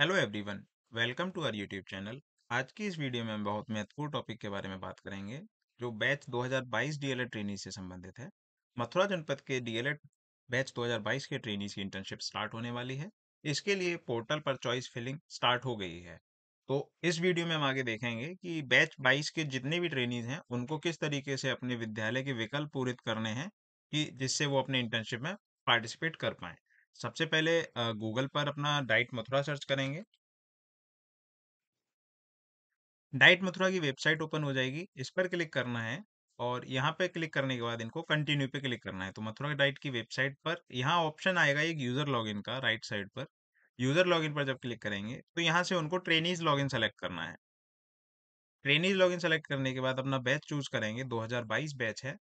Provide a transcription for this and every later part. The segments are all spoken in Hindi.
hello everyone welcome to our YouTube channel आज की इस वीडियो में हम बहुत महत्वपूर्ण टॉपिक के बारे में बात करेंगे जो बैच 2022 डीएलएड ट्रेनिंग से संबंधित है मथुरा जनपद के डीएलएड बैच 2022 के ट्रेनिंग की इंटर्नशिप स्टार्ट होने वाली है इसके लिए पोर्टल पर चॉइस फिलिंग स्टार्ट हो गई है तो इस वीडियो में हम आगे देखेंगे कि बैच बाईस के जितने भी ट्रेनीज हैं उनको किस तरीके से अपने विद्यालय के विकल्प पूरित करने हैं कि जिससे वो अपने इंटर्नशिप में पार्टिसिपेट कर पाएँ सबसे पहले गूगल पर अपना डाइट मथुरा सर्च करेंगे डाइट मथुरा की वेबसाइट ओपन हो जाएगी इस पर क्लिक करना है और यहाँ पे क्लिक करने के बाद इनको कंटिन्यू पे क्लिक करना है तो मथुरा डाइट की वेबसाइट पर यहाँ ऑप्शन आएगा एक यूजर लॉगिन का राइट साइड पर यूजर लॉगिन पर जब क्लिक करेंगे तो यहाँ से उनको ट्रेनीज लॉगिन सेलेक्ट करना है ट्रेनीज लॉगिन सेलेक्ट करने के बाद अपना बैच चूज करेंगे 2022 बैच है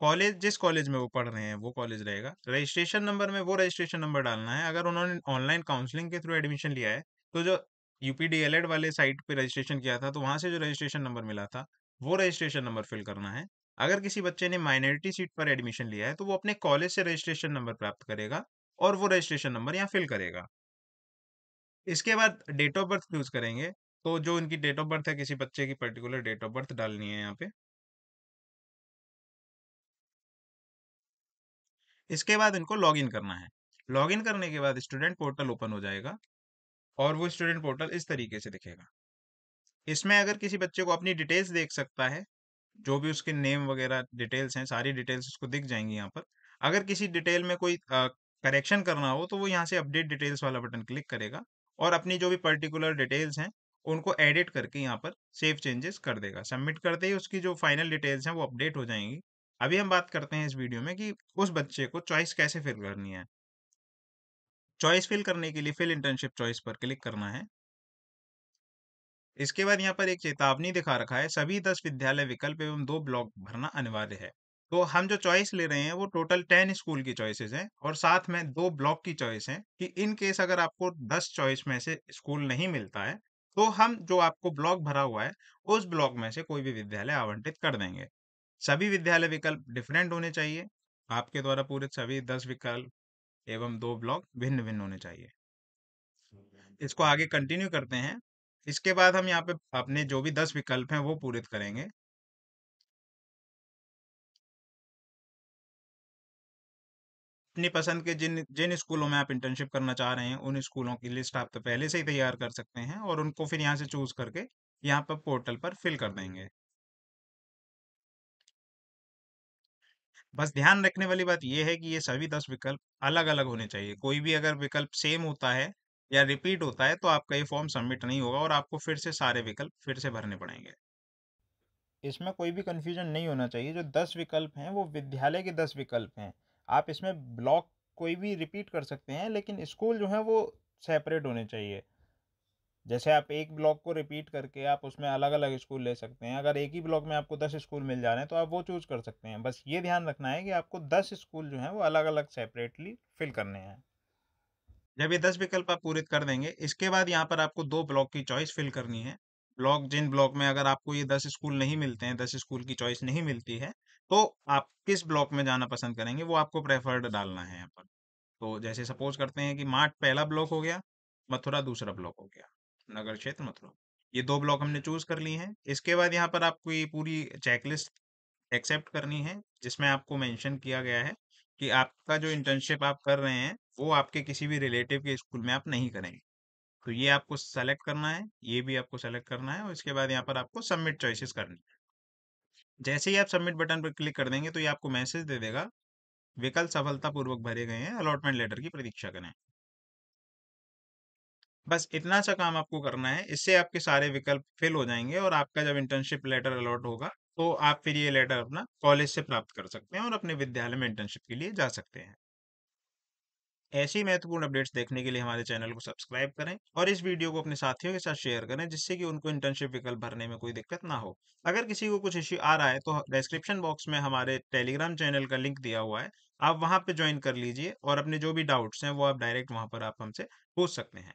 कॉलेज जिस कॉलेज में वो पढ़ रहे हैं वो कॉलेज रहेगा रजिस्ट्रेशन नंबर में वो रजिस्ट्रेशन नंबर डालना है अगर उन्होंने ऑनलाइन काउंसलिंग के थ्रू एडमिशन लिया है तो जो यूपी एड वाले साइट पे रजिस्ट्रेशन किया था तो वहाँ से जो रजिस्ट्रेशन नंबर मिला था वो रजिस्ट्रेशन नंबर फिल करना है अगर किसी बच्चे ने माइनॉरिटी सीट पर एडमिशन लिया है तो वो अपने कॉलेज से रजिस्ट्रेशन नंबर प्राप्त करेगा और वो रजिस्ट्रेशन नंबर यहाँ फिल करेगा इसके बाद डेट ऑफ बर्थ यूज करेंगे तो जो उनकी डेट ऑफ बर्थ है किसी बच्चे की पर्टिकुलर डेट ऑफ बर्थ डालनी है यहाँ पे इसके बाद इनको इन करना है इन करने के बाद स्टूडेंट पोर्टल ओपन हो जाएगा और वो स्टूडेंट पोर्टल इस तरीके से दिखेगा इसमें अगर किसी बच्चे को अपनी डिटेल्स देख सकता है जो भी उसके नेम वगैरह डिटेल्स हैं सारी डिटेल्स उसको दिख जाएंगी यहाँ पर अगर किसी डिटेल में कोई करेक्शन करना हो तो वो यहाँ से अपडेट डिटेल्स वाला बटन क्लिक करेगा और अपनी जो भी पर्टिकुलर डिटेल्स हैं उनको एडिट करके यहाँ पर सेव चेंजेस कर देगा सबमिट करते ही उसकी जो फाइनल डिटेल्स हैं वो अपडेट हो जाएंगी अभी हम बात करते हैं इस वीडियो में कि उस बच्चे को चॉइस कैसे फिल करनी है चॉइस फिल करने के लिए फिल इंटर्नशिप चॉइस पर क्लिक करना है इसके बाद यहाँ पर एक चेतावनी दिखा रखा है सभी दस विद्यालय विकल्प एवं दो ब्लॉक भरना अनिवार्य है तो हम जो चॉइस ले रहे हैं वो टोटल टेन स्कूल की चॉइसेस हैं और साथ में दो ब्लॉक की चॉइस हैं कि इन केस अगर आपको दस चॉइस में से स्कूल नहीं मिलता है तो हम जो आपको ब्लॉक भरा हुआ है उस ब्लॉक में से कोई भी विद्यालय आवंटित कर देंगे सभी विद्यालय विकल्प डिफरेंट होने चाहिए आपके द्वारा पूरे सभी दस विकल्प एवं दो ब्लॉक भिन्न भिन्न होने चाहिए इसको आगे कंटिन्यू करते हैं इसके बाद हम यहाँ पे अपने जो भी दस विकल्प हैं वो पूरित करेंगे अपनी पसंद के जिन जिन स्कूलों में आप इंटर्नशिप करना चाह रहे हैं उन स्कूलों की लिस्ट आप तो पहले से ही तैयार कर सकते हैं और उनको फिर यहाँ से चूज करके यहाँ पर पोर्टल पर फिल कर देंगे बस ध्यान रखने वाली बात यह है कि ये सभी दस विकल्प अलग अलग होने चाहिए कोई भी अगर विकल्प सेम होता है या रिपीट होता है तो आपका ये फॉर्म सबमिट नहीं होगा और आपको फिर से सारे विकल्प फिर से भरने पड़ेंगे इसमें कोई भी कन्फ्यूजन नहीं होना चाहिए जो दस विकल्प हैं वो विद्यालय के दस विकल्प हैं आप इसमें ब्लॉक कोई भी रिपीट कर सकते हैं लेकिन स्कूल जो है वो सेपरेट होने चाहिए जैसे आप एक ब्लॉक को रिपीट करके आप उसमें अलग अलग स्कूल ले सकते हैं अगर एक ही ब्लॉक में आपको दस स्कूल मिल जा रहे हैं तो आप वो चूज़ कर सकते हैं बस ये ध्यान रखना है कि आपको दस स्कूल जो हैं वो अलग अलग सेपरेटली फिल करने हैं जब ये दस विकल्प आप पूरित कर देंगे इसके बाद यहाँ पर आपको दो ब्लॉक की चॉइस फिल करनी है ब्लॉक जिन ब्लॉक में अगर आपको ये दस स्कूल नहीं मिलते हैं दस स्कूल की चॉइस नहीं मिलती है तो आप किस ब्लॉक में जाना पसंद करेंगे वो आपको प्रेफर्ड डालना है यहाँ पर तो जैसे सपोज करते हैं कि मार्ट पहला ब्लॉक हो गया मथुरा दूसरा ब्लॉक हो गया नगर क्षेत्र मथुरा ये दो ब्लॉक हमने चूज कर लिए हैं इसके बाद यहाँ पर आपको ये पूरी चेकलिस्ट एक्सेप्ट करनी है जिसमें आपको मेंशन किया गया है कि आपका जो इंटर्नशिप आप कर रहे हैं वो आपके किसी भी रिलेटिव के स्कूल में आप नहीं करेंगे तो ये आपको सेलेक्ट करना है ये भी आपको सेलेक्ट करना है और इसके बाद यहाँ पर आपको सबमिट चॉइसेस करनी है जैसे ही आप सबमिट बटन पर क्लिक कर देंगे तो ये आपको मैसेज दे देगा विकल्प सफलतापूर्वक भरे गए हैं अलॉटमेंट लेटर की प्रतीक्षा करें बस इतना सा काम आपको करना है इससे आपके सारे विकल्प फिल हो जाएंगे और आपका जब इंटर्नशिप लेटर अलॉट होगा तो आप फिर ये लेटर अपना कॉलेज से प्राप्त कर सकते हैं और अपने विद्यालय में इंटर्नशिप के लिए जा सकते हैं ऐसी महत्वपूर्ण अपडेट्स देखने के लिए हमारे चैनल को सब्सक्राइब करें और इस वीडियो को अपने साथियों के साथ शेयर करें जिससे कि उनको इंटर्नशिप विकल्प भरने में कोई दिक्कत ना हो अगर किसी को कुछ इश्यू आ रहा है तो डिस्क्रिप्शन बॉक्स में हमारे टेलीग्राम चैनल का लिंक दिया हुआ है आप वहां पर ज्वाइन कर लीजिए और अपने जो भी डाउट्स हैं वो आप डायरेक्ट वहां पर आप हमसे पूछ सकते हैं